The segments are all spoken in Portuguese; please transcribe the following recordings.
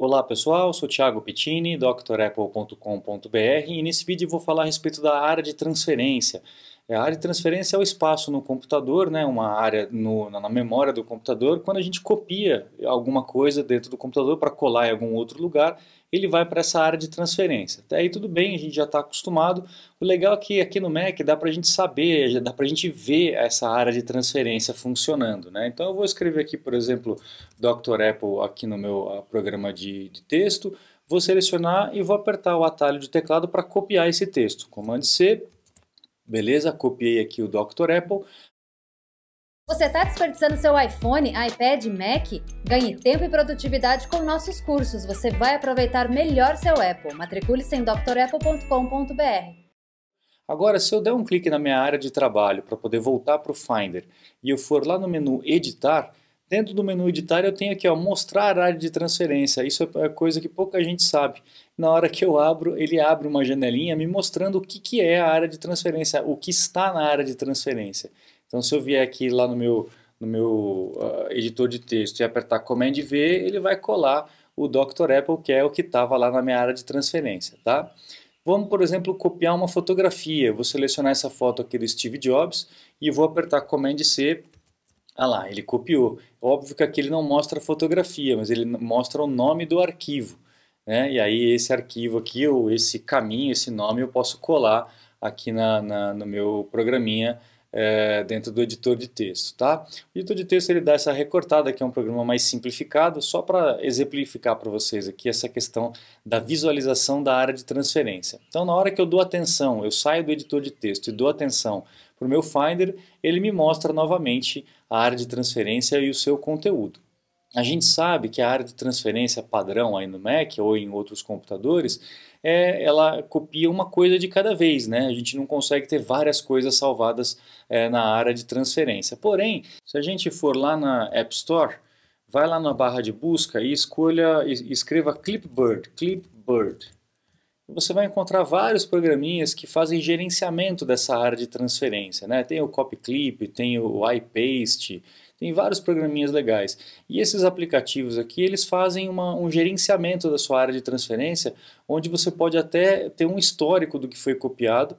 Olá pessoal, sou Thiago Pittini, drapple.com.br e nesse vídeo vou falar a respeito da área de transferência. É, a área de transferência é o espaço no computador, né, uma área no, na memória do computador. Quando a gente copia alguma coisa dentro do computador para colar em algum outro lugar, ele vai para essa área de transferência. Até aí tudo bem, a gente já está acostumado. O legal é que aqui no Mac dá para a gente saber, dá para a gente ver essa área de transferência funcionando. Né? Então eu vou escrever aqui, por exemplo, Dr. Apple aqui no meu ah, programa de, de texto. Vou selecionar e vou apertar o atalho de teclado para copiar esse texto. Comando C, Beleza? Copiei aqui o Dr. Apple. Você está desperdiçando seu iPhone, iPad, Mac? Ganhe tempo e produtividade com nossos cursos. Você vai aproveitar melhor seu Apple. Matricule-se em drapple.com.br. Agora, se eu der um clique na minha área de trabalho para poder voltar para o Finder e eu for lá no menu Editar, Dentro do menu editar eu tenho aqui, ó, mostrar área de transferência. Isso é, é coisa que pouca gente sabe. Na hora que eu abro, ele abre uma janelinha me mostrando o que, que é a área de transferência, o que está na área de transferência. Então se eu vier aqui lá no meu, no meu uh, editor de texto e apertar Command V, ele vai colar o Dr. Apple, que é o que estava lá na minha área de transferência, tá? Vamos, por exemplo, copiar uma fotografia. Vou selecionar essa foto aqui do Steve Jobs e vou apertar Command C ah lá, ele copiou. Óbvio que aqui ele não mostra a fotografia, mas ele mostra o nome do arquivo. Né? E aí esse arquivo aqui, ou esse caminho, esse nome, eu posso colar aqui na, na no meu programinha é, dentro do editor de texto. Tá? O editor de texto ele dá essa recortada, que é um programa mais simplificado, só para exemplificar para vocês aqui essa questão da visualização da área de transferência. Então, na hora que eu dou atenção, eu saio do editor de texto e dou atenção para o meu Finder, ele me mostra novamente a área de transferência e o seu conteúdo. A gente sabe que a área de transferência padrão aí no Mac ou em outros computadores, é, ela copia uma coisa de cada vez, né? A gente não consegue ter várias coisas salvadas é, na área de transferência. Porém, se a gente for lá na App Store, vai lá na barra de busca e escolha, escreva Clipboard, Clipboard você vai encontrar vários programinhas que fazem gerenciamento dessa área de transferência. Né? Tem o CopyClip, tem o iPaste, tem vários programinhas legais. E esses aplicativos aqui, eles fazem uma, um gerenciamento da sua área de transferência, onde você pode até ter um histórico do que foi copiado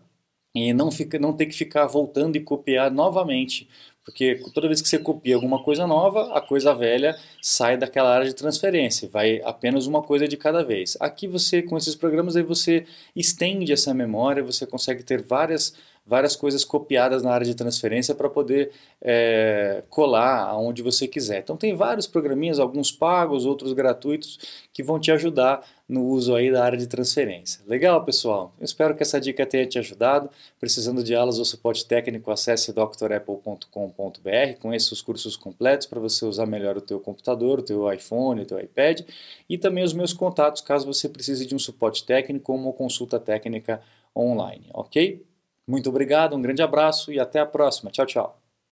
e não, fica, não ter que ficar voltando e copiar novamente, porque toda vez que você copia alguma coisa nova, a coisa velha sai daquela área de transferência, vai apenas uma coisa de cada vez. Aqui você, com esses programas, aí você estende essa memória, você consegue ter várias várias coisas copiadas na área de transferência para poder é, colar aonde você quiser. Então tem vários programinhas, alguns pagos, outros gratuitos, que vão te ajudar no uso aí da área de transferência. Legal, pessoal? Eu espero que essa dica tenha te ajudado. Precisando de aulas ou suporte técnico, acesse drapple.com.br, conheça os cursos completos para você usar melhor o teu computador, o teu iPhone, o teu iPad e também os meus contatos caso você precise de um suporte técnico ou uma consulta técnica online, ok? Muito obrigado, um grande abraço e até a próxima. Tchau, tchau.